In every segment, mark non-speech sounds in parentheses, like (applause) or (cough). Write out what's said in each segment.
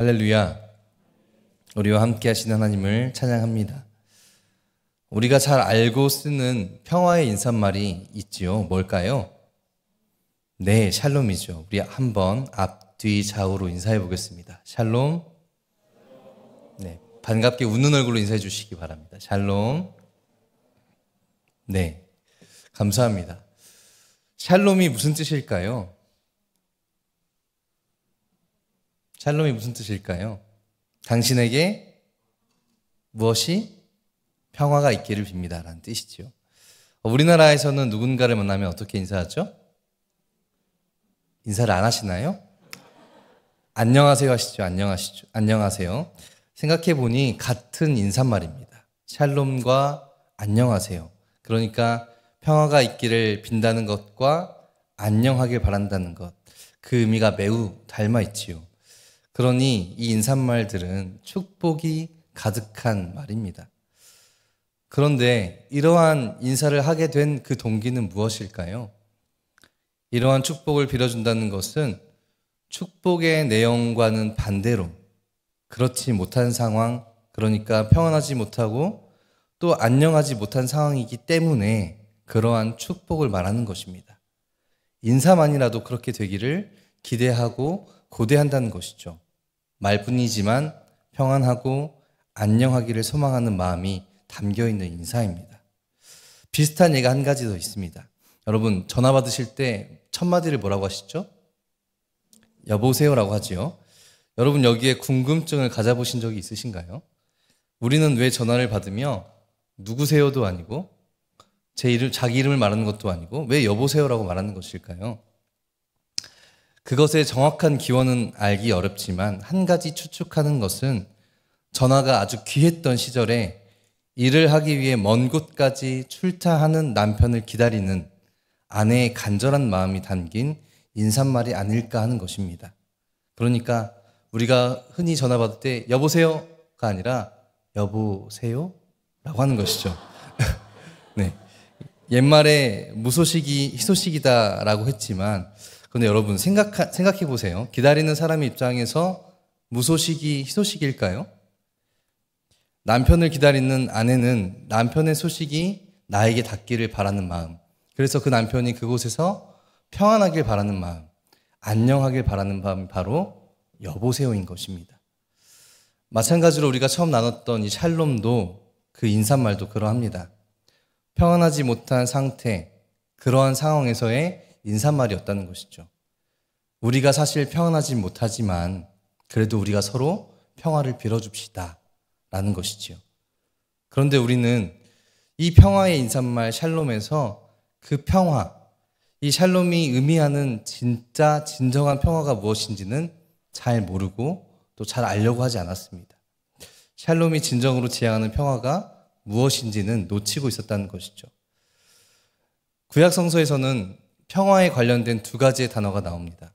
할렐루야. 우리와 함께 하신 하나님을 찬양합니다. 우리가 잘 알고 쓰는 평화의 인사말이 있지요. 뭘까요? 네, 샬롬이죠. 우리 한번 앞뒤 좌우로 인사해 보겠습니다. 샬롬. 네, 반갑게 웃는 얼굴로 인사해 주시기 바랍니다. 샬롬. 네, 감사합니다. 샬롬이 무슨 뜻일까요? 샬롬이 무슨 뜻일까요? 당신에게 무엇이 평화가 있기를 빕니다라는 뜻이죠. 우리나라에서는 누군가를 만나면 어떻게 인사하죠? 인사를 안 하시나요? 안녕하세요 하시죠. 안녕하시죠. 안녕하세요. 생각해 보니 같은 인사말입니다. 샬롬과 안녕하세요. 그러니까 평화가 있기를 빈다는 것과 안녕하길 바란다는 것. 그 의미가 매우 닮아 있지요. 그러니 이 인사말들은 축복이 가득한 말입니다. 그런데 이러한 인사를 하게 된 그 동기는 무엇일까요? 이러한 축복을 빌어준다는 것은 축복의 내용과는 반대로 그렇지 못한 상황, 그러니까 평안하지 못하고 또 안녕하지 못한 상황이기 때문에 그러한 축복을 말하는 것입니다. 인사만이라도 그렇게 되기를 기대하고 고대한다는 것이죠. 말뿐이지만 평안하고 안녕하기를 소망하는 마음이 담겨 있는 인사입니다. 비슷한 예가 한 가지 더 있습니다. 여러분 전화 받으실 때 첫 마디를 뭐라고 하시죠? 여보세요라고 하지요. 여러분 여기에 궁금증을 가져보신 적이 있으신가요? 우리는 왜 전화를 받으며 누구세요도 아니고 제 이름 자기 이름을 말하는 것도 아니고 왜 여보세요라고 말하는 것일까요? 그것의 정확한 기원은 알기 어렵지만 한 가지 추측하는 것은 전화가 아주 귀했던 시절에 일을 하기 위해 먼 곳까지 출타하는 남편을 기다리는 아내의 간절한 마음이 담긴 인사말이 아닐까 하는 것입니다. 그러니까 우리가 흔히 전화 받을 때 여보세요가 아니라 여보세요? 라고 하는 것이죠. (laughs) 네. 옛말에 무소식이 희소식이다라고 했지만 그런데 여러분 생각 생각해 보세요. 기다리는 사람 입장에서 무소식이 희소식일까요? 남편을 기다리는 아내는 남편의 소식이 나에게 닿기를 바라는 마음. 그래서 그 남편이 그곳에서 평안하길 바라는 마음, 안녕하길 바라는 마음이 바로 여보세요인 것입니다. 마찬가지로 우리가 처음 나눴던 이 샬롬도 그 인사말도 그러합니다. 평안하지 못한 상태, 그러한 상황에서의 인사말이었다는 것이죠. 우리가 사실 평안하지 못하지만 그래도 우리가 서로 평화를 빌어줍시다. 라는 것이지요. 그런데 우리는 이 평화의 인사말 샬롬에서 그 평화, 이 샬롬이 의미하는 진짜 진정한 평화가 무엇인지는 잘 모르고 또 잘 알려고 하지 않았습니다. 샬롬이 진정으로 지향하는 평화가 무엇인지는 놓치고 있었다는 것이죠. 구약성서에서는 평화에 관련된 두 가지의 단어가 나옵니다.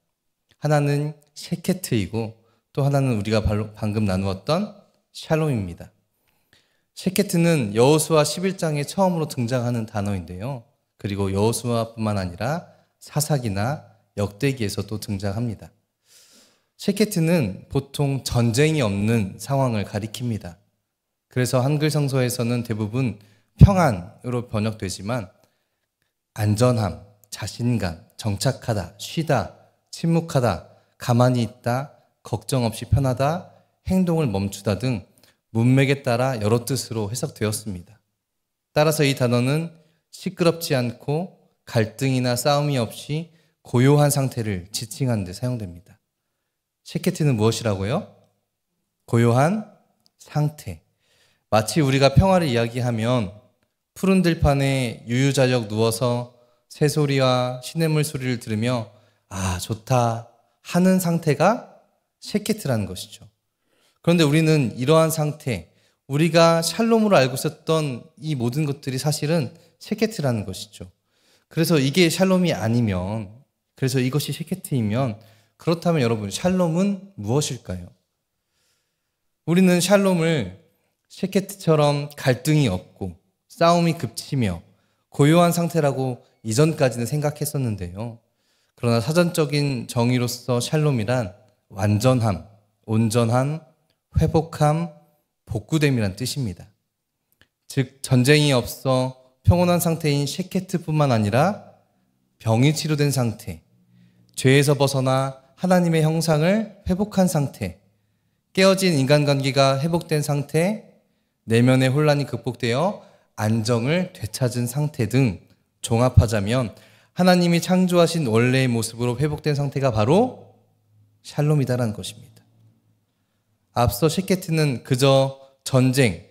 하나는 셰케트이고 또 하나는 우리가 방금 나누었던 샬롬입니다. 셰케트는 여호수아 11장에 처음으로 등장하는 단어인데요. 그리고 여호수아뿐만 아니라 사사기나 역대기에서도 등장합니다. 셰케트는 보통 전쟁이 없는 상황을 가리킵니다. 그래서 한글 성서에서는 대부분 평안으로 번역되지만 안전함, 자신감, 정착하다, 쉬다, 침묵하다, 가만히 있다, 걱정 없이 편하다, 행동을 멈추다 등 문맥에 따라 여러 뜻으로 해석되었습니다. 따라서 이 단어는 시끄럽지 않고 갈등이나 싸움이 없이 고요한 상태를 지칭하는 데 사용됩니다. 체케트는 무엇이라고요? 고요한 상태. 마치 우리가 평화를 이야기하면 푸른 들판에 유유자적 누워서 새소리와 시냇물 소리를 들으며 아, 좋다 하는 상태가 쉐케트라는 것이죠. 그런데 우리는 이러한 상태, 우리가 샬롬으로 알고 있었던 이 모든 것들이 사실은 쉐케트라는 것이죠. 그래서 이게 샬롬이 아니면, 그래서 이것이 쉐케트이면, 그렇다면 여러분, 샬롬은 무엇일까요? 우리는 샬롬을 쉐케트처럼 갈등이 없고, 싸움이 급치며, 고요한 상태라고 이전까지는 생각했었는데요. 그러나 사전적인 정의로서 샬롬이란 완전함, 온전함, 회복함, 복구됨이란 뜻입니다. 즉, 전쟁이 없어 평온한 상태인 쉐케트뿐만 아니라 병이 치료된 상태, 죄에서 벗어나 하나님의 형상을 회복한 상태, 깨어진 인간관계가 회복된 상태, 내면의 혼란이 극복되어 안정을 되찾은 상태 등 종합하자면 하나님이 창조하신 원래의 모습으로 회복된 상태가 바로 샬롬이다라는 것입니다. 앞서 쉐케트는 그저 전쟁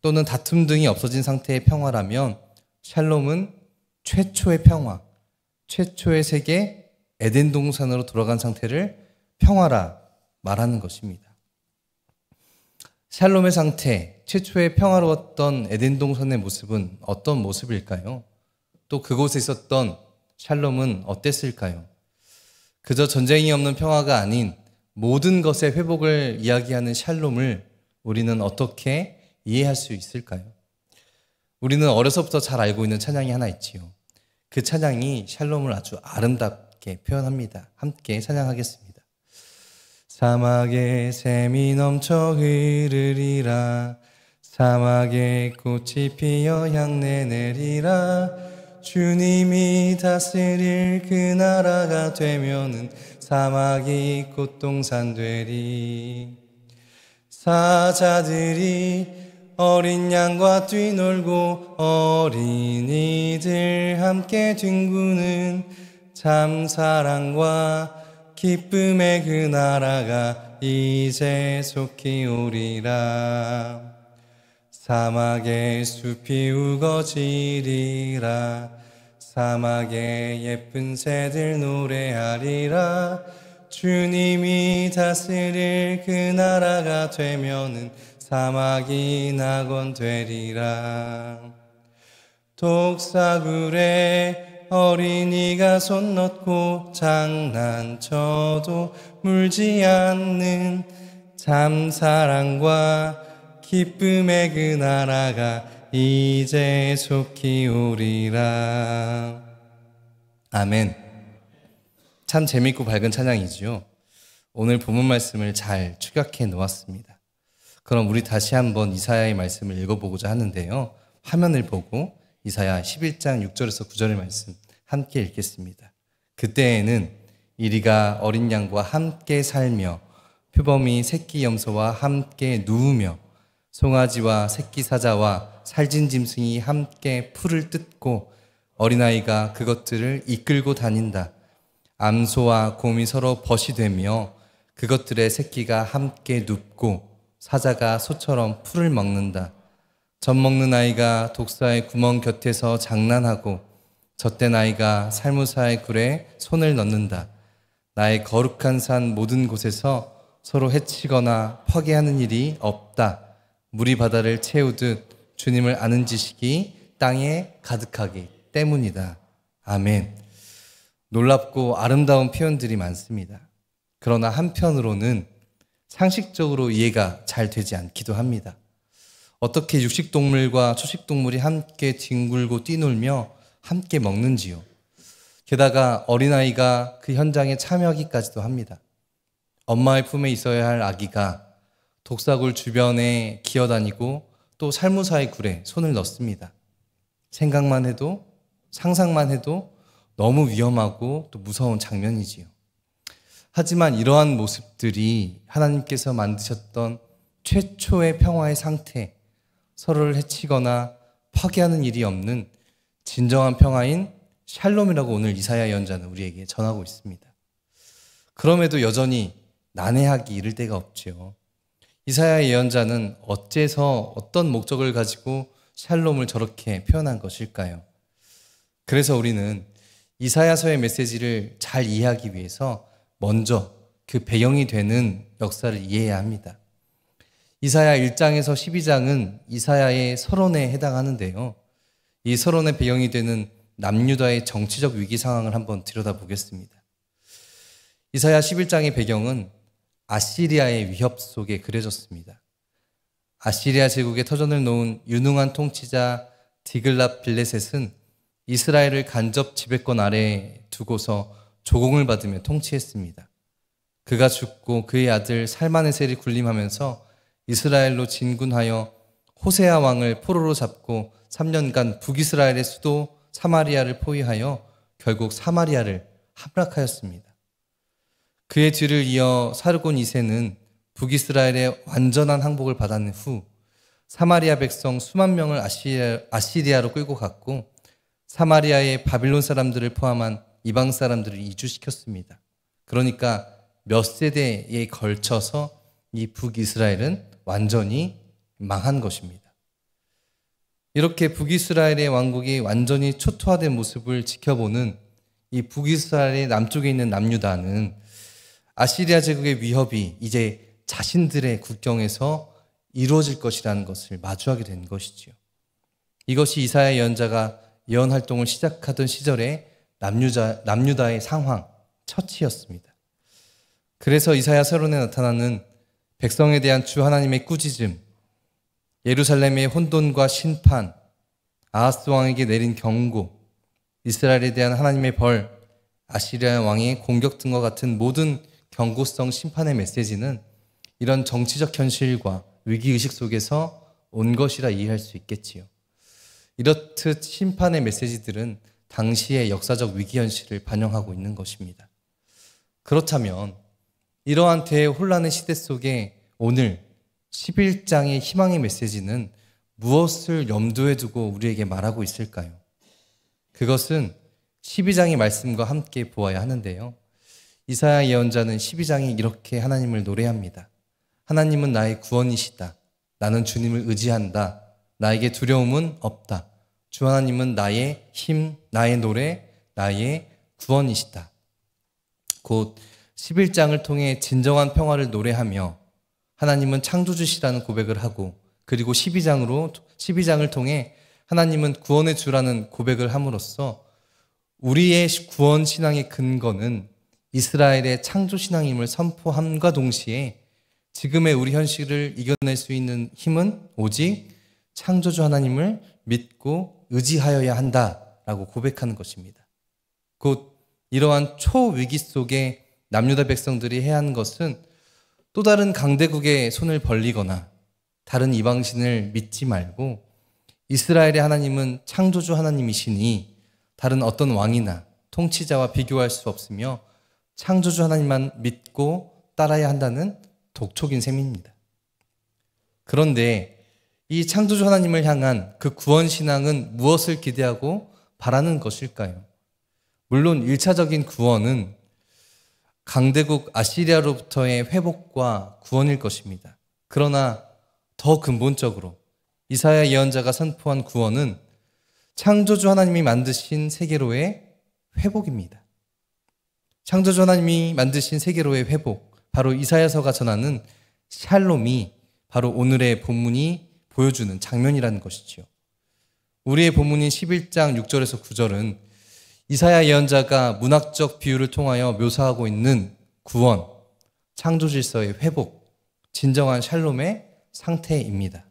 또는 다툼 등이 없어진 상태의 평화라면 샬롬은 최초의 평화, 최초의 세계 에덴 동산으로 돌아간 상태를 평화라 말하는 것입니다. 샬롬의 상태, 최초의 평화로웠던 에덴 동산의 모습은 어떤 모습일까요? 또 그곳에 있었던 샬롬은 어땠을까요? 그저 전쟁이 없는 평화가 아닌 모든 것의 회복을 이야기하는 샬롬을 우리는 어떻게 이해할 수 있을까요? 우리는 어려서부터 잘 알고 있는 찬양이 하나 있지요. 그 찬양이 샬롬을 아주 아름답게 표현합니다. 함께 찬양하겠습니다. 사막에 샘이 넘쳐 흐르리라 사막에 꽃이 피어 향내 내리라 주님이 다스릴 그 나라가 되면은 사막이 꽃동산 되리. 사자들이 어린 양과 뛰놀고 어린이들 함께 뒹구는 참 사랑과 기쁨의 그 나라가 이제 속히 오리라. 사막의 숲이 우거지리라. 사막의 예쁜 새들 노래하리라 주님이 다스릴 그 나라가 되면은 사막이 낙원 되리라 독사굴에 어린이가 손 넣고 장난쳐도 물지 않는 참 사랑과 기쁨의 그 나라가 이제 속히 오리라. 아멘. 참 재밌고 밝은 찬양이지요. 오늘 본문 말씀을 잘 축약해 놓았습니다. 그럼 우리 다시 한번 이사야의 말씀을 읽어보고자 하는데요. 화면을 보고 이사야 11장 6절에서 9절의 말씀 함께 읽겠습니다. 그때에는 이리가 어린 양과 함께 살며 표범이 새끼 염소와 함께 누우며 송아지와 새끼 사자와 살진 짐승이 함께 풀을 뜯고 어린아이가 그것들을 이끌고 다닌다. 암소와 곰이 서로 벗이 되며 그것들의 새끼가 함께 눕고 사자가 소처럼 풀을 먹는다. 젖 먹는 아이가 독사의 구멍 곁에서 장난하고 젖된 아이가 살무사의 굴에 손을 넣는다. 나의 거룩한 산 모든 곳에서 서로 해치거나 파괴하는 일이 없다. 물이 바다를 채우듯 주님을 아는 지식이 땅에 가득하기 때문이다. 아멘. 놀랍고 아름다운 표현들이 많습니다. 그러나 한편으로는 상식적으로 이해가 잘 되지 않기도 합니다. 어떻게 육식동물과 초식동물이 함께 뒹굴고 뛰놀며 함께 먹는지요. 게다가 어린아이가 그 현장에 참여하기까지도 합니다. 엄마의 품에 있어야 할 아기가 독사굴 주변에 기어다니고 또 살무사의 굴에 손을 넣습니다. 생각만 해도 상상만 해도 너무 위험하고 또 무서운 장면이지요. 하지만 이러한 모습들이 하나님께서 만드셨던 최초의 평화의 상태, 서로를 해치거나 파괴하는 일이 없는 진정한 평화인 샬롬이라고 오늘 이사야 연자는 우리에게 전하고 있습니다. 그럼에도 여전히 난해하기 이를 데가 없지요. 이사야 예언자는 어째서 어떤 목적을 가지고 샬롬을 저렇게 표현한 것일까요? 그래서 우리는 이사야서의 메시지를 잘 이해하기 위해서 먼저 그 배경이 되는 역사를 이해해야 합니다. 이사야 1장에서 12장은 이사야의 서론에 해당하는데요. 이 서론의 배경이 되는 남유다의 정치적 위기 상황을 한번 들여다보겠습니다. 이사야 11장의 배경은 아시리아의 위협 속에 그려졌습니다. 아시리아 제국의 터전을 놓은 유능한 통치자 디글랍 빌레셋은 이스라엘을 간접 지배권 아래에 두고서 조공을 받으며 통치했습니다. 그가 죽고 그의 아들 살만의셀이 군림하면서 이스라엘로 진군하여 호세아 왕을 포로로 잡고 3년간 북이스라엘의 수도 사마리아를 포위하여 결국 사마리아를 함락하였습니다. 그의 뒤를 이어 사르곤 2세는 북이스라엘의 완전한 항복을 받은 후 사마리아 백성 수만 명을 아시리아, 로 끌고 갔고 사마리아의 바빌론 사람들을 포함한 이방 사람들을 이주시켰습니다. 그러니까 몇 세대에 걸쳐서 이 북이스라엘은 완전히 망한 것입니다. 이렇게 북이스라엘의 왕국이 완전히 초토화된 모습을 지켜보는 이 북이스라엘의 남쪽에 있는 남유다는 아시리아 제국의 위협이 이제 자신들의 국경에서 이루어질 것이라는 것을 마주하게 된 것이지요. 이것이 이사야 예자가 예언 활동을 시작하던 시절에 남유자, 남유다의 상황, 처치였습니다. 그래서 이사야 서론에 나타나는 백성에 대한 주 하나님의 꾸짖음, 예루살렘의 혼돈과 심판, 아하스 왕에게 내린 경고, 이스라엘에 대한 하나님의 벌, 아시리아 왕의 공격 등과 같은 모든 경고성 심판의 메시지는 이런 정치적 현실과 위기의식 속에서 온 것이라 이해할 수 있겠지요. 이렇듯 심판의 메시지들은 당시의 역사적 위기 현실을 반영하고 있는 것입니다. 그렇다면 이러한 대혼란의 시대 속에 오늘 11장의 희망의 메시지는 무엇을 염두에 두고 우리에게 말하고 있을까요? 그것은 12장의 말씀과 함께 보아야 하는데요. 이사야 예언자는 12장에 이렇게 하나님을 노래합니다. 하나님은 나의 구원이시다. 나는 주님을 의지한다. 나에게 두려움은 없다. 주 하나님은 나의 힘, 나의 노래, 나의 구원이시다. 곧 11장을 통해 진정한 평화를 노래하며 하나님은 창조주시라는 고백을 하고 그리고 12장으로 12장을 통해 하나님은 구원의 주라는 고백을 함으로써 우리의 구원 신앙의 근거는 이스라엘의 창조신앙임을 선포함과 동시에 지금의 우리 현실을 이겨낼 수 있는 힘은 오직 창조주 하나님을 믿고 의지하여야 한다라고 고백하는 것입니다. 곧 이러한 초위기 속에 남유다 백성들이 해야 하는 것은 또 다른 강대국의 손을 벌리거나 다른 이방신을 믿지 말고 이스라엘의 하나님은 창조주 하나님이시니 다른 어떤 왕이나 통치자와 비교할 수 없으며 창조주 하나님만 믿고 따라야 한다는 독촉인 셈입니다. 그런데 이 창조주 하나님을 향한 그 구원 신앙은 무엇을 기대하고 바라는 것일까요? 물론 1차적인 구원은 강대국 아시리아로부터의 회복과 구원일 것입니다. 그러나 더 근본적으로 이사야 예언자가 선포한 구원은 창조주 하나님이 만드신 세계로의 회복입니다. 창조주 하나님이 만드신 세계로의 회복, 바로 이사야서가 전하는 샬롬이 바로 오늘의 본문이 보여주는 장면이라는 것이지요. 우리의 본문인 11장 6절에서 9절은 이사야 예언자가 문학적 비유를 통하여 묘사하고 있는 구원, 창조 질서의 회복, 진정한 샬롬의 상태입니다.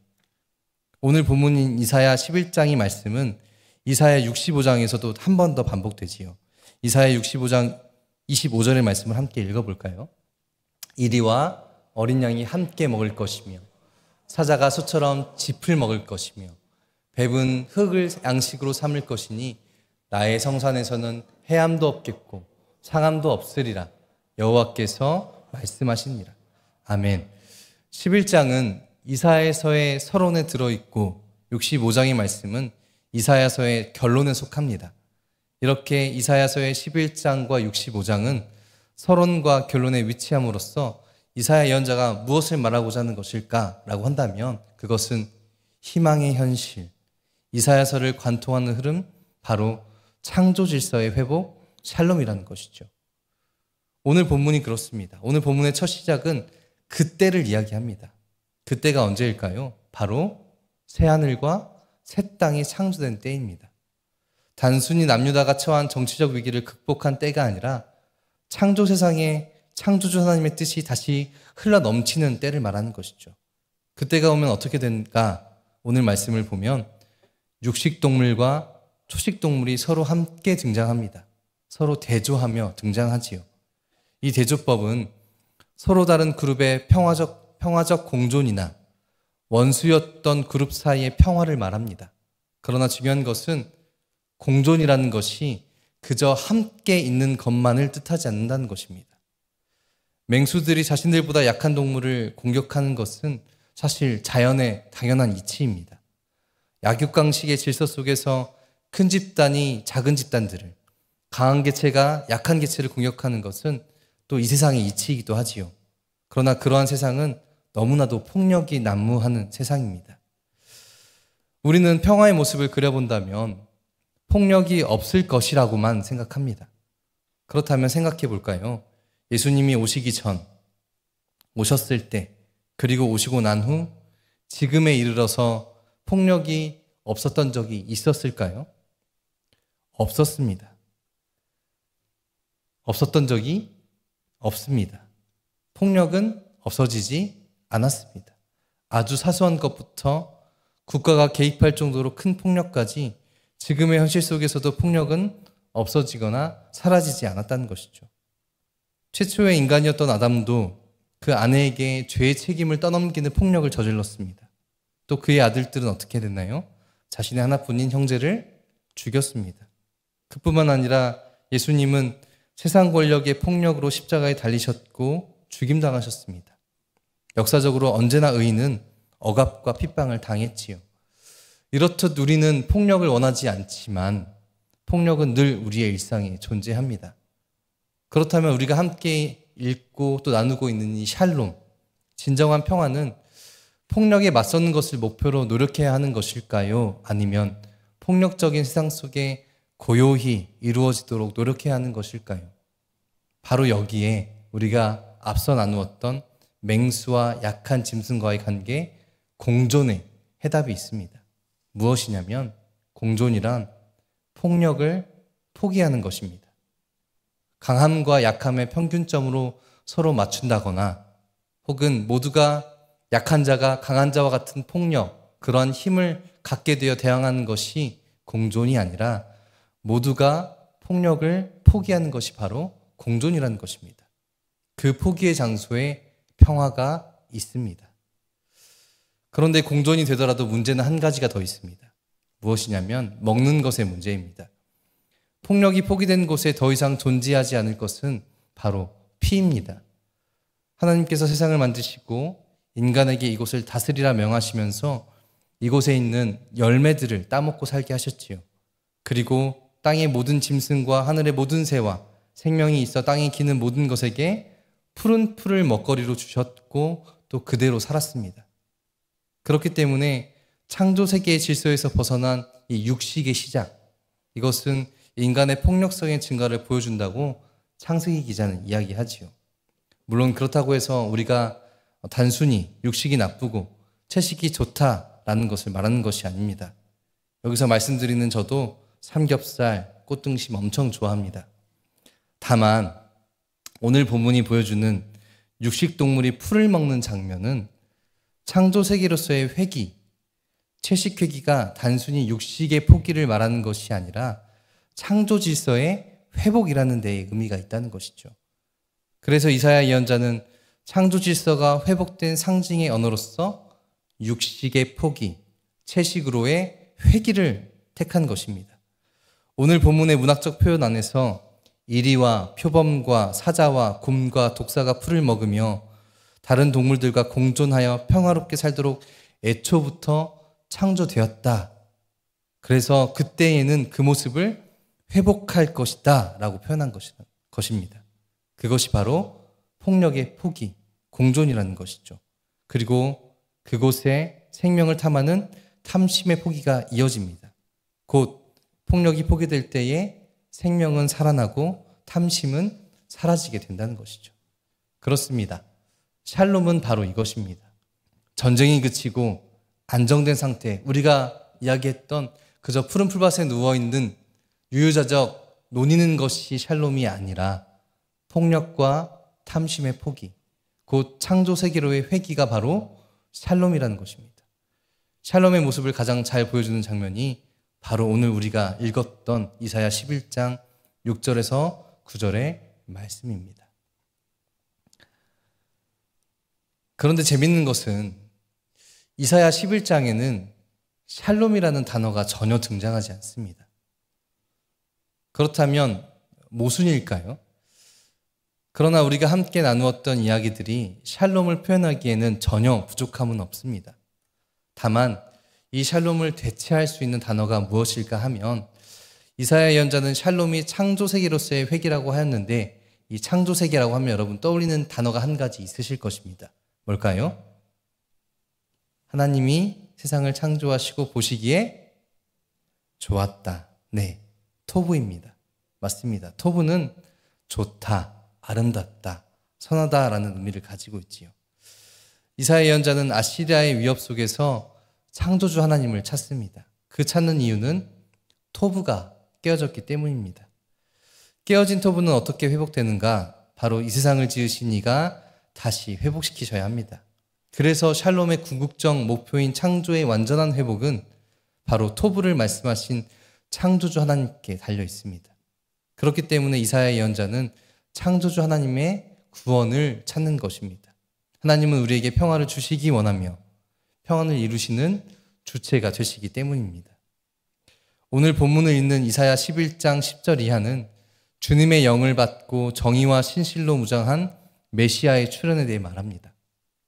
오늘 본문인 이사야 11장의 말씀은 이사야 65장에서도 한 번 더 반복되지요. 이사야 65장 25절의 말씀을 함께 읽어볼까요? 이리와 어린 양이 함께 먹을 것이며 사자가 소처럼 짚을 먹을 것이며 뱀은 흙을 양식으로 삼을 것이니 나의 성산에서는 해함도 없겠고 상함도 없으리라 여호와께서 말씀하시니라. 아멘. 11장은 이사야서의 서론에 들어 있고 65장의 말씀은 이사야서의 결론에 속합니다. 이렇게 이사야서의 11장과 65장은 서론과 결론에 위치함으로써 이사야 예언자가 무엇을 말하고자 하는 것일까라고 한다면 그것은 희망의 현실, 이사야서를 관통하는 흐름, 바로 창조 질서의 회복, 샬롬이라는 것이죠. 오늘 본문이 그렇습니다. 오늘 본문의 첫 시작은 그때를 이야기합니다. 그때가 언제일까요? 바로 새하늘과 새 땅이 창조된 때입니다. 단순히 남유다가 처한 정치적 위기를 극복한 때가 아니라 창조 세상에 창조주 하나님의 뜻이 다시 흘러 넘치는 때를 말하는 것이죠. 그때가 오면 어떻게 된가? 오늘 말씀을 보면 육식 동물과 초식 동물이 서로 함께 등장합니다. 서로 대조하며 등장하지요. 이 대조법은 서로 다른 그룹의 평화적, 평화적 공존이나 원수였던 그룹 사이의 평화를 말합니다. 그러나 중요한 것은 공존이라는 것이 그저 함께 있는 것만을 뜻하지 않는다는 것입니다. 맹수들이 자신들보다 약한 동물을 공격하는 것은 사실 자연의 당연한 이치입니다. 약육강식의 질서 속에서 큰 집단이 작은 집단들을, 강한 개체가 약한 개체를 공격하는 것은 또 이 세상의 이치이기도 하지요. 그러나 그러한 세상은 너무나도 폭력이 난무하는 세상입니다. 우리는 평화의 모습을 그려본다면 폭력이 없을 것이라고만 생각합니다. 그렇다면 생각해 볼까요? 예수님이 오시기 전, 오셨을 때, 그리고 오시고 난 후, 지금에 이르러서 폭력이 없었던 적이 있었을까요? 없었습니다. 없었던 적이 없습니다. 폭력은 없어지지 않았습니다. 아주 사소한 것부터 국가가 개입할 정도로 큰 폭력까지 지금의 현실 속에서도 폭력은 없어지거나 사라지지 않았다는 것이죠. 최초의 인간이었던 아담도 그 아내에게 죄의 책임을 떠넘기는 폭력을 저질렀습니다. 또 그의 아들들은 어떻게 됐나요? 자신의 하나뿐인 형제를 죽였습니다. 그뿐만 아니라 예수님은 세상 권력의 폭력으로 십자가에 달리셨고 죽임당하셨습니다. 역사적으로 언제나 의인은 억압과 핍박을 당했지요. 이렇듯 우리는 폭력을 원하지 않지만 폭력은 늘 우리의 일상에 존재합니다. 그렇다면 우리가 함께 읽고 또 나누고 있는 이 샬롬, 진정한 평화는 폭력에 맞서는 것을 목표로 노력해야 하는 것일까요? 아니면 폭력적인 세상 속에 고요히 이루어지도록 노력해야 하는 것일까요? 바로 여기에 우리가 앞서 나누었던 맹수와 약한 짐승과의 관계, 공존의 해답이 있습니다. 무엇이냐면 공존이란 폭력을 포기하는 것입니다. 강함과 약함의 평균점으로 서로 맞춘다거나 혹은 모두가 약한 자가 강한 자와 같은 폭력, 그런 힘을 갖게 되어 대항하는 것이 공존이 아니라 모두가 폭력을 포기하는 것이 바로 공존이라는 것입니다. 그 포기의 장소에 평화가 있습니다. 그런데 공존이 되더라도 문제는 한 가지가 더 있습니다. 무엇이냐면 먹는 것의 문제입니다. 폭력이 포기된 곳에 더 이상 존재하지 않을 것은 바로 피입니다. 하나님께서 세상을 만드시고 인간에게 이곳을 다스리라 명하시면서 이곳에 있는 열매들을 따먹고 살게 하셨지요. 그리고 땅의 모든 짐승과 하늘의 모든 새와 생명이 있어 땅에 기는 모든 것에게 푸른 풀을 먹거리로 주셨고 또 그대로 살았습니다. 그렇기 때문에 창조 세계의 질서에서 벗어난 이 육식의 시작, 이것은 인간의 폭력성의 증가를 보여준다고 창세기 기자는 이야기하지요. 물론 그렇다고 해서 우리가 단순히 육식이 나쁘고 채식이 좋다라는 것을 말하는 것이 아닙니다. 여기서 말씀드리는 저도 삼겹살, 꽃등심 엄청 좋아합니다. 다만 오늘 본문이 보여주는 육식 동물이 풀을 먹는 장면은 창조세계로서의 회기, 채식회기가 단순히 육식의 포기를 말하는 것이 아니라 창조 질서의 회복이라는 데에 의미가 있다는 것이죠. 그래서 이사야 예언자는 창조 질서가 회복된 상징의 언어로서 육식의 포기, 채식으로의 회기를 택한 것입니다. 오늘 본문의 문학적 표현 안에서 이리와 표범과 사자와 곰과 독사가 풀을 먹으며 다른 동물들과 공존하여 평화롭게 살도록 애초부터 창조되었다. 그래서 그때에는 그 모습을 회복할 것이다. 라고 표현한 것입니다. 그것이 바로 폭력의 포기, 공존이라는 것이죠. 그리고 그곳에 생명을 탐하는 탐심의 포기가 이어집니다. 곧 폭력이 포기될 때에 생명은 살아나고 탐심은 사라지게 된다는 것이죠. 그렇습니다. 샬롬은 바로 이것입니다. 전쟁이 그치고 안정된 상태, 우리가 이야기했던 그저 푸른 풀밭에 누워있는 유유자적 논의는 것이 샬롬이 아니라 폭력과 탐심의 포기, 곧 창조 세계로의 회귀가 바로 샬롬이라는 것입니다. 샬롬의 모습을 가장 잘 보여주는 장면이 바로 오늘 우리가 읽었던 이사야 11장 6절에서 9절의 말씀입니다. 그런데 재밌는 것은 이사야 11장에는 샬롬이라는 단어가 전혀 등장하지 않습니다. 그렇다면 모순일까요? 그러나 우리가 함께 나누었던 이야기들이 샬롬을 표현하기에는 전혀 부족함은 없습니다. 다만 이 샬롬을 대체할 수 있는 단어가 무엇일까 하면 이사야 예언자는 샬롬이 창조 세계로서의 회귀라고 하였는데 이 창조 세계라고 하면 여러분 떠올리는 단어가 한 가지 있으실 것입니다. 뭘까요? 하나님이 세상을 창조하시고 보시기에 좋았다. 네. 토부입니다. 맞습니다. 토부는 좋다, 아름답다, 선하다라는 의미를 가지고 있지요. 이사야 예언자는 아시리아의 위협 속에서 창조주 하나님을 찾습니다. 그 찾는 이유는 토부가 깨어졌기 때문입니다. 깨어진 토부는 어떻게 회복되는가? 바로 이 세상을 지으신 이가 다시 회복시키셔야 합니다. 그래서 샬롬의 궁극적 목표인 창조의 완전한 회복은 바로 토부를 말씀하신 창조주 하나님께 달려 있습니다. 그렇기 때문에 이사야 예언자는 창조주 하나님의 구원을 찾는 것입니다. 하나님은 우리에게 평화를 주시기 원하며 평안을 이루시는 주체가 되시기 때문입니다. 오늘 본문을 읽는 이사야 11장 10절 이하는 주님의 영을 받고 정의와 신실로 무장한 메시아의 출현에 대해 말합니다.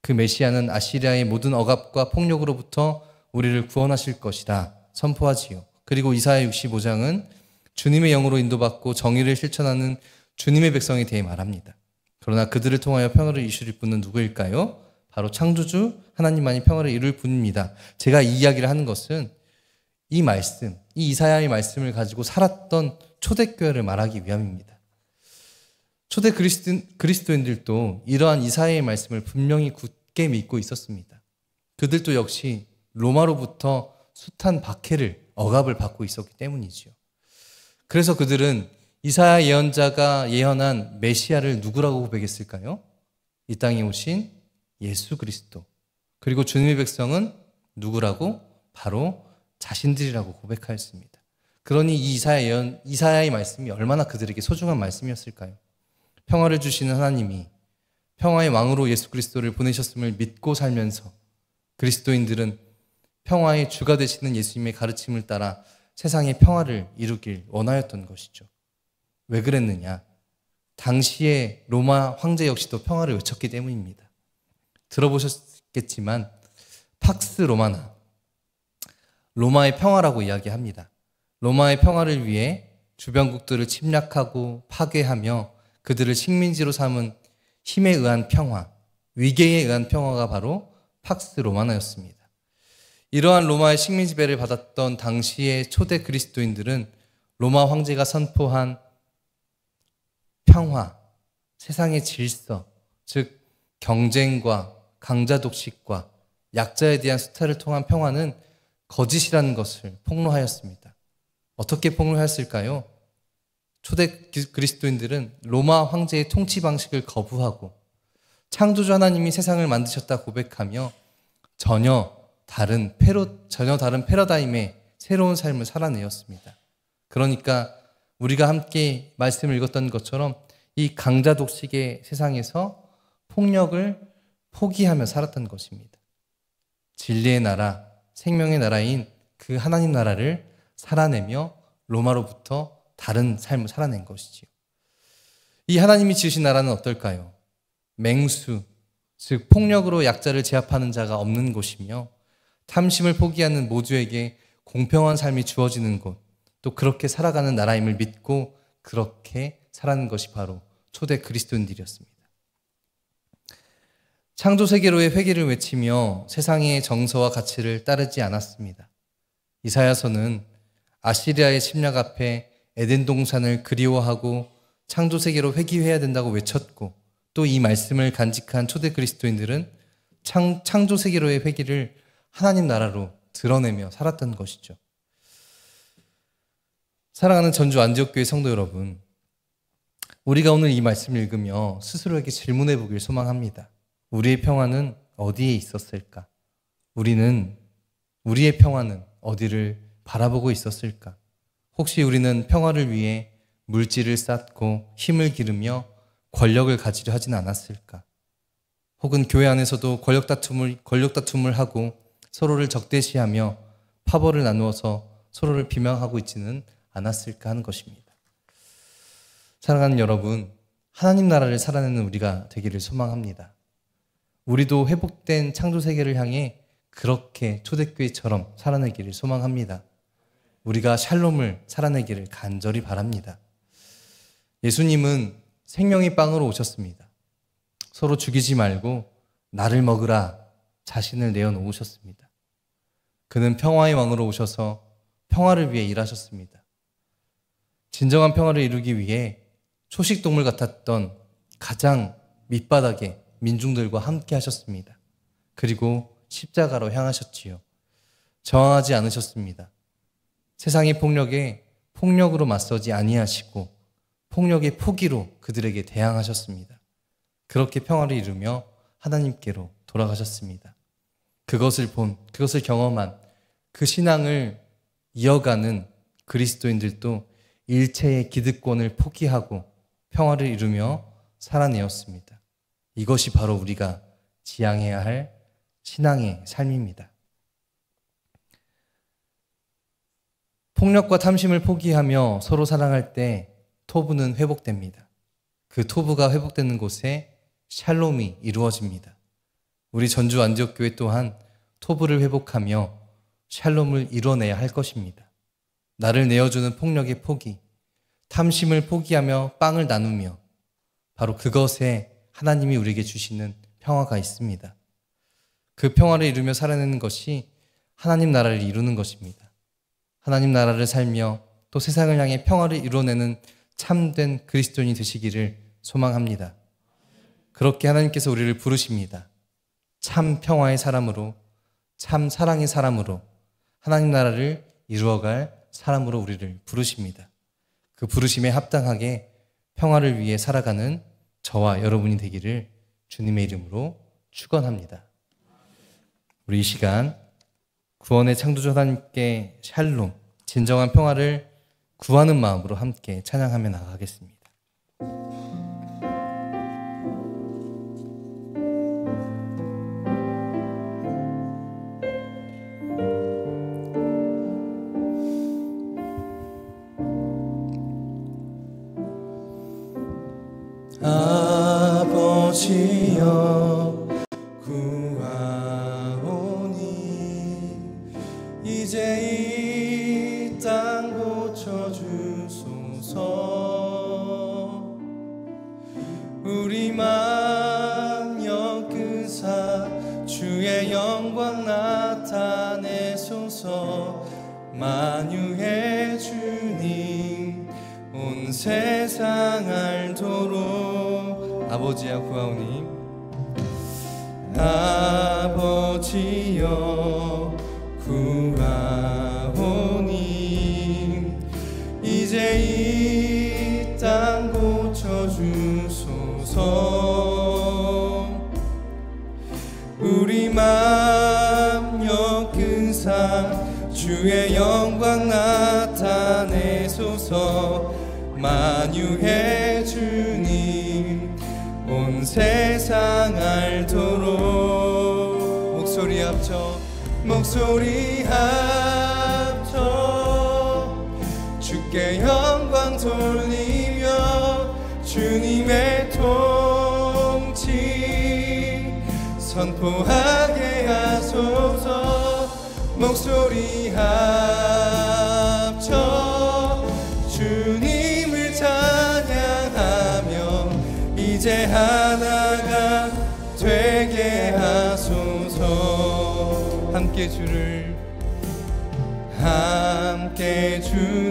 그 메시아는 아시리아의 모든 억압과 폭력으로부터 우리를 구원하실 것이다 선포하지요. 그리고 이사야 65장은 주님의 영으로 인도받고 정의를 실천하는 주님의 백성에 대해 말합니다. 그러나 그들을 통하여 평화를 이루실 분은 누구일까요? 바로 창조주 하나님만이 평화를 이룰 분입니다. 제가 이 이야기를 하는 것은 이 말씀, 이 이사야의 말씀을 가지고 살았던 초대교회를 말하기 위함입니다. 초대 그리스도, 그리스도인들도 이러한 이사야의 말씀을 분명히 굳게 믿고 있었습니다. 그들도 역시 로마로부터 숱한 박해를 억압을 받고 있었기 때문이지요. 그래서 그들은 이사야 예언자가 예언한 메시아를 누구라고 고백했을까요? 이 땅에 오신 예수 그리스도. 그리고 주님의 백성은 누구라고? 바로 자신들이라고 고백하였습니다. 그러니 이 이사야 예언, 이사야의 말씀이 얼마나 그들에게 소중한 말씀이었을까요? 평화를 주시는 하나님이 평화의 왕으로 예수 그리스도를 보내셨음을 믿고 살면서 그리스도인들은 평화의 주가 되시는 예수님의 가르침을 따라 세상의 평화를 이루길 원하였던 것이죠. 왜 그랬느냐? 당시의 로마 황제 역시도 평화를 외쳤기 때문입니다. 들어보셨겠지만 팍스 로마나 로마의 평화라고 이야기합니다. 로마의 평화를 위해 주변국들을 침략하고 파괴하며 그들을 식민지로 삼은 힘에 의한 평화, 위계에 의한 평화가 바로 팍스 로마나였습니다. 이러한 로마의 식민지배를 받았던 당시의 초대 그리스도인들은 로마 황제가 선포한 평화, 세상의 질서, 즉 경쟁과 강자 독식과 약자에 대한 수탈을 통한 평화는 거짓이라는 것을 폭로하였습니다. 어떻게 폭로했을까요? 초대 그리스도인들은 로마 황제의 통치 방식을 거부하고 창조주 하나님이 세상을 만드셨다 고백하며 전혀 다른 패러, 전혀 다른 패러다임의 새로운 삶을 살아내었습니다. 그러니까 우리가 함께 말씀을 읽었던 것처럼 이 강자 독식의 세상에서 폭력을 포기하며 살았던 것입니다. 진리의 나라, 생명의 나라인 그 하나님 나라를 살아내며 로마로부터 다른 삶을 살아낸 것이지요. 이 하나님이 지으신 나라는 어떨까요? 맹수, 즉 폭력으로 약자를 제압하는 자가 없는 곳이며 탐심을 포기하는 모두에게 공평한 삶이 주어지는 곳, 또 그렇게 살아가는 나라임을 믿고 그렇게 살아는 것이 바로 초대 그리스도인들이었습니다. 창조 세계로의 회개를 외치며 세상의 정서와 가치를 따르지 않았습니다. 이사야서는 아시리아의 침략 앞에 에덴 동산을 그리워하고 창조 세계로 회귀해야 된다고 외쳤고 또 이 말씀을 간직한 초대 그리스도인들은 창, 창조 세계로의 회귀를 하나님 나라로 드러내며 살았던 것이죠. 사랑하는 전주 안지옥교회 성도 여러분, 우리가 오늘 이 말씀을 읽으며 스스로에게 질문해 보길 소망합니다. 우리의 평화는 어디에 있었을까? 우리는 우리의 평화는 어디를 바라보고 있었을까? 혹시 우리는 평화를 위해 물질을 쌓고 힘을 기르며 권력을 가지려 하진 않았을까? 혹은 교회 안에서도 권력 다툼을, 권력 다툼을 하고 서로를 적대시하며 파벌을 나누어서 서로를 비명하고 있지는 않았을까 하는 것입니다. 사랑하는 여러분, 하나님 나라를 살아내는 우리가 되기를 소망합니다. 우리도 회복된 창조 세계를 향해 그렇게 초대교회처럼 살아내기를 소망합니다. 우리가 샬롬을 살아내기를 간절히 바랍니다. 예수님은 생명의 빵으로 오셨습니다. 서로 죽이지 말고 나를 먹으라 자신을 내어놓으셨습니다. 그는 평화의 왕으로 오셔서 평화를 위해 일하셨습니다. 진정한 평화를 이루기 위해 초식동물 같았던 가장 밑바닥에 민중들과 함께 하셨습니다. 그리고 십자가로 향하셨지요. 저항하지 않으셨습니다. 세상의 폭력에 폭력으로 맞서지 아니하시고 폭력의 포기로 그들에게 대항하셨습니다. 그렇게 평화를 이루며 하나님께로 돌아가셨습니다. 그것을 본, 그것을 경험한 그 신앙을 이어가는 그리스도인들도 일체의 기득권을 포기하고 평화를 이루며 살아내었습니다. 이것이 바로 우리가 지향해야 할 신앙의 삶입니다. 폭력과 탐심을 포기하며 서로 사랑할 때 토부는 회복됩니다. 그 토부가 회복되는 곳에 샬롬이 이루어집니다. 우리 전주 안지옥교회 또한 토부를 회복하며 샬롬을 이뤄내야 할 것입니다. 나를 내어주는 폭력의 포기, 탐심을 포기하며 빵을 나누며 바로 그것에 하나님이 우리에게 주시는 평화가 있습니다. 그 평화를 이루며 살아내는 것이 하나님 나라를 이루는 것입니다. 하나님 나라를 살며 또 세상을 향해 평화를 이뤄내는 참된 그리스도인이 되시기를 소망합니다. 그렇게 하나님께서 우리를 부르십니다. 참 평화의 사람으로, 참 사랑의 사람으로, 하나님 나라를 이루어갈 사람으로 우리를 부르십니다. 그 부르심에 합당하게 평화를 위해 살아가는 저와 여러분이 되기를 주님의 이름으로 축원합니다. 우리 이 시간 구원의 창조주 하나님께 샬롬, 진정한 평화를 구하는 마음으로 함께 찬양하며 나가겠습니다. 아버지여 이제 이 땅 고쳐주소서 우리만 역그사 주의 영광 나타내소서 만유해 주님 온 세상 알도록 아버지야 구하오니 아버지여 이제 이 땅 고쳐주소서 우리 맘 엮은 상 주의 영광 나타내소서 만유해 주님 온 세상 알도록 목소리 합쳐 목소리 합쳐 주께 영광 돌리며 주님의 통치 선포하게 하소서 목소리 합쳐 주님을 찬양하며 이제 하나가 되게 하소서 함께 주를 함께 주를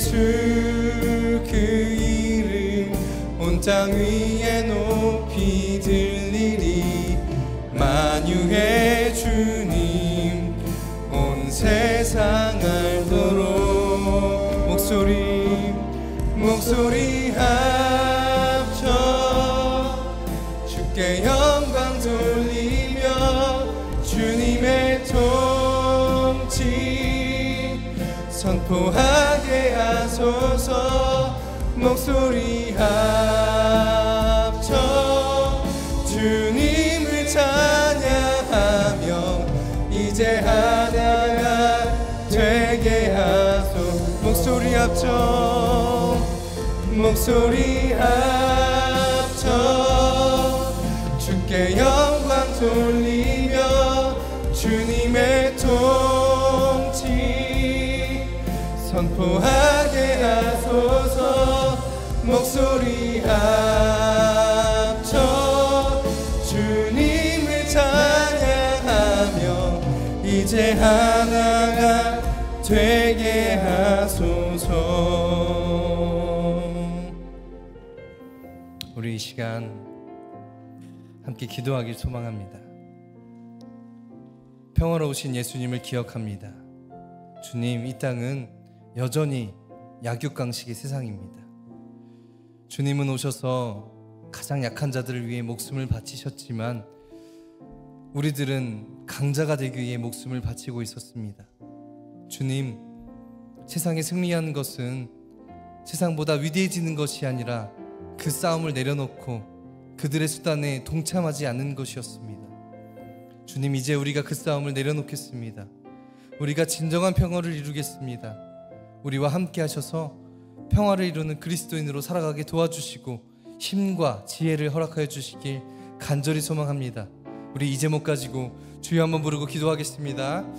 예수 그 이름 온 땅 위에 높이 들리리 만유의 주님 온 세상 알도록 목소리 목소리 합쳐 주께 영광 돌리며 주님의 통치 선포하게 하소서 목소리 합쳐 주님을 찬양하며 이제 하나가 되게 하소 목소리 합쳐 목소리 합쳐 주께 영광 돌리며 주님의 선포하게 하소서 목소리 합쳐 주님을 찬양하며 이제 하나가 되게 하소서 우리 이 시간 함께 기도하길 소망합니다 평화로우신 예수님을 기억합니다 주님 이 땅은 여전히 약육강식의 세상입니다. 주님은 오셔서 가장 약한 자들을 위해 목숨을 바치셨지만 우리들은 강자가 되기 위해 목숨을 바치고 있었습니다. 주님, 세상에 승리하는 것은 세상보다 위대해지는 것이 아니라 그 싸움을 내려놓고 그들의 수단에 동참하지 않는 것이었습니다. 주님, 이제 우리가 그 싸움을 내려놓겠습니다. 우리가 진정한 평화를 이루겠습니다. 우리와 함께 하셔서 평화를 이루는 그리스도인으로 살아가게 도와주시고 힘과 지혜를 허락하여 주시길 간절히 소망합니다. 우리 이제못 가지고 주여 한번 부르고 기도하겠습니다.